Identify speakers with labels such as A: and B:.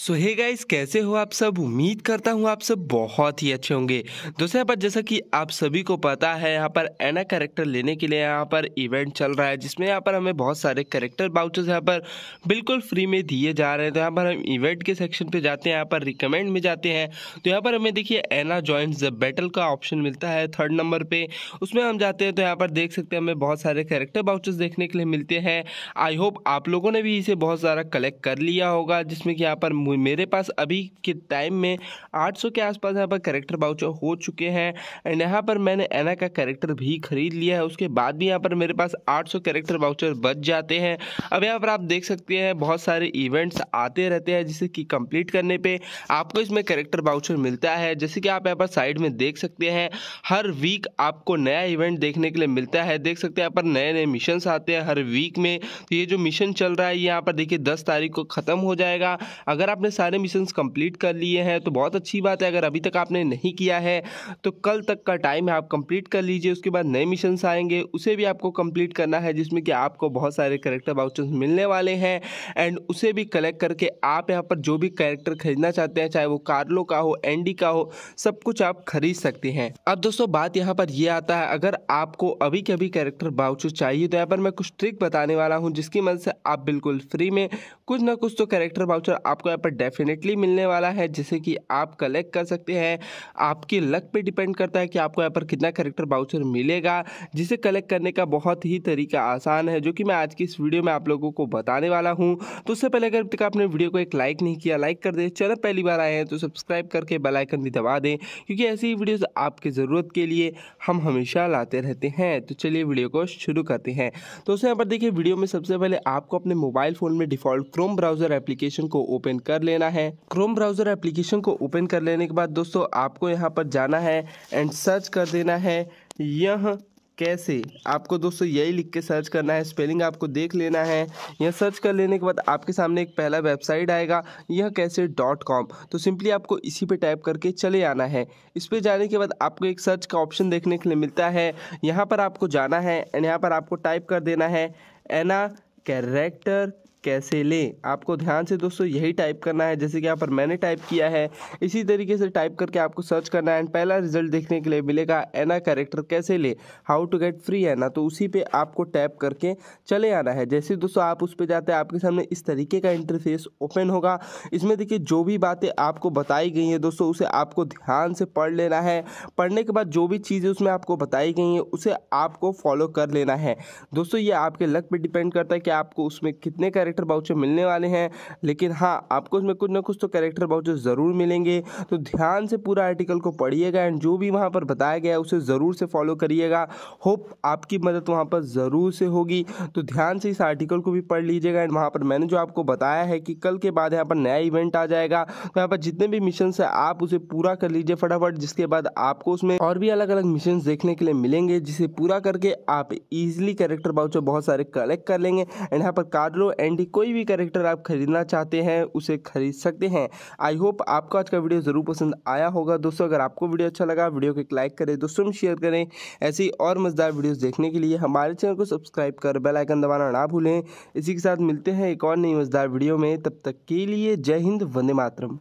A: सो hey guys कैसे हो आप सब उम्मीद करता हूँ आप सब बहुत ही अच्छे होंगे दोस्तों यहाँ पर जैसा कि आप सभी को पता है यहाँ पर एना करेक्टर लेने के लिए यहाँ पर इवेंट चल रहा है जिसमें यहाँ पर हमें बहुत सारे करेक्टर बाउचर्स यहाँ पर बिल्कुल फ्री में दिए जा रहे हैं तो यहाँ पर हम इवेंट के सेक्शन पर जाते हैं यहाँ पर रिकमेंड में जाते हैं तो यहाँ पर हमें देखिए एना ज्वाइंट द बैटल का ऑप्शन मिलता है थर्ड नंबर पर उसमें हम जाते हैं तो यहाँ पर देख सकते हैं हमें बहुत सारे करेक्टर बाउचर्स देखने के लिए मिलते हैं आई होप आप लोगों ने भी इसे बहुत सारा कलेक्ट कर लिया होगा जिसमें कि यहाँ पर मेरे पास अभी के टाइम में 800 के आसपास यहाँ पर करेक्टर बाउचर हो चुके हैं एंड यहाँ पर मैंने एना का करेक्टर भी खरीद लिया है उसके बाद भी यहाँ पर मेरे पास 800 करेक्टर बाउचर बच जाते हैं अब यहाँ पर आप देख सकते हैं बहुत सारे इवेंट्स आते रहते हैं जिसे कि कंप्लीट करने पर आपको इसमें करेक्टर बाउचर मिलता है जैसे कि आप यहाँ पर साइड में देख सकते हैं हर वीक आपको नया इवेंट देखने के लिए मिलता है देख सकते हैं यहाँ पर नए नए मिशन आते हैं हर वीक में तो ये जो मिशन चल रहा है यहाँ पर देखिए दस तारीख को ख़त्म हो जाएगा अगर आपने सारे मिशन कंप्लीट कर लिए हैं तो बहुत अच्छी बात है अगर अभी तक आपने नहीं किया है तो कल तक का टाइम है आप कंप्लीट कर लीजिए उसके बाद नए मिशन आएंगे उसे भी आपको कंप्लीट करना है जिसमें कि आपको बहुत सारे करेक्टर बाउचर मिलने वाले हैं एंड उसे भी कलेक्ट करके आप यहाँ पर जो भी करेक्टर खरीदना चाहते हैं चाहे वो कार्लो का हो एनडी का हो सब कुछ आप खरीद सकते हैं अब दोस्तों बात यहाँ पर यह आता है अगर आपको अभी के अभी कैरेक्टर बाउचर चाहिए तो यहाँ पर मैं कुछ ट्रिक बताने वाला हूँ जिसकी मदद से आप बिल्कुल फ्री में कुछ ना कुछ तो कैरेक्टर बाउचर आपको पर डेफिनेटली मिलने वाला है जिसे कि आप कलेक्ट कर सकते हैं आपके लक पे डिपेंड करता है कि आपको यहाँ पर कितना करेक्टर बाउचर मिलेगा जिसे कलेक्ट करने का बहुत ही तरीका आसान है जो कि मैं आज की इस वीडियो में आप लोगों को बताने वाला हूँ तो उससे पहले अगर तक आपने वीडियो को एक लाइक नहीं किया लाइक कर दें चैनल पहली बार आए हैं तो सब्सक्राइब करके बेलाइकन भी दबा दें क्योंकि ऐसी ही वीडियोज़ आपकी ज़रूरत के लिए हम हमेशा लाते रहते हैं तो चलिए वीडियो को शुरू करते हैं दोस्तों यहाँ पर देखिए वीडियो में सबसे पहले आपको अपने मोबाइल फ़ोन में डिफ़ॉल्ट क्रोम ब्राउज़र एप्लीकेशन को ओपन कर लेना है क्रोम ब्राउज़र एप्लीकेशन को ओपन कर लेने के बाद दोस्तों आपको यहाँ पर जाना है एंड सर्च कर देना है यह कैसे आपको दोस्तों यही लिख के सर्च करना है स्पेलिंग आपको देख लेना है यह सर्च कर लेने के बाद आपके सामने एक पहला वेबसाइट आएगा यह कैसे डॉट कॉम तो सिंपली आपको इसी पे टाइप करके चले आना है इस पर जाने के बाद आपको एक सर्च का ऑप्शन देखने के लिए मिलता है यहाँ पर आपको जाना है एंड यहाँ पर आपको टाइप कर देना है एना कैरेक्टर कैसे लें आपको ध्यान से दोस्तों यही टाइप करना है जैसे कि यहाँ पर मैंने टाइप किया है इसी तरीके से टाइप करके आपको सर्च करना है एंड पहला रिजल्ट देखने के लिए मिलेगा एना कैरेक्टर कैसे ले how to get free Anna तो उसी पे आपको टैप करके चले आना है जैसे दोस्तों आप उस पर जाते हैं आपके सामने इस तरीके का इंटरफेस ओपन होगा इसमें देखिए जो भी बातें आपको बताई गई हैं दोस्तों उसे आपको ध्यान से पढ़ लेना है पढ़ने के बाद जो भी चीज़ें उसमें आपको बताई गई हैं उसे आपको फॉलो कर लेना है दोस्तों ये आपके लक पर डिपेंड करता है कि आपको उसमें कितने कैरेक्टर कैरेक्टर बाउचर मिलने वाले हैं लेकिन हाँ आपको उसमें कुछ ना कुछ तो कैरेक्टर बाउचर ज़रूर मिलेंगे तो ध्यान से पूरा आर्टिकल को पढ़िएगा एंड जो भी वहाँ पर बताया गया उसे ज़रूर से फॉलो करिएगा होप आपकी मदद वहाँ पर ज़रूर से होगी तो ध्यान से इस आर्टिकल को भी पढ़ लीजिएगा एंड वहाँ पर मैंने जो आपको बताया है कि कल के बाद यहाँ पर नया इवेंट आ जाएगा तो यहाँ पर जितने भी मिशन है आप उसे पूरा कर लीजिए फटाफट जिसके बाद आपको उसमें और भी अलग अलग मिशन देखने के लिए मिलेंगे जिसे पूरा करके आप इजिली कैरेक्टर बाउचर बहुत सारे कलेक्ट कर लेंगे एंड यहाँ पर कार्लो एंड संबंधी कोई भी करेक्टर आप खरीदना चाहते हैं उसे खरीद सकते हैं आई होप आपको आज का वीडियो ज़रूर पसंद आया होगा दोस्तों अगर आपको वीडियो अच्छा लगा वीडियो को एक लाइक करें दोस्तों में शेयर करें ऐसी और मज़ेदार वीडियोस देखने के लिए हमारे चैनल को सब्सक्राइब कर बेल आइकन दबाना ना भूलें इसी के साथ मिलते हैं एक और नई मज़ेदार वीडियो में तब तक के लिए जय हिंद वंदे मातरम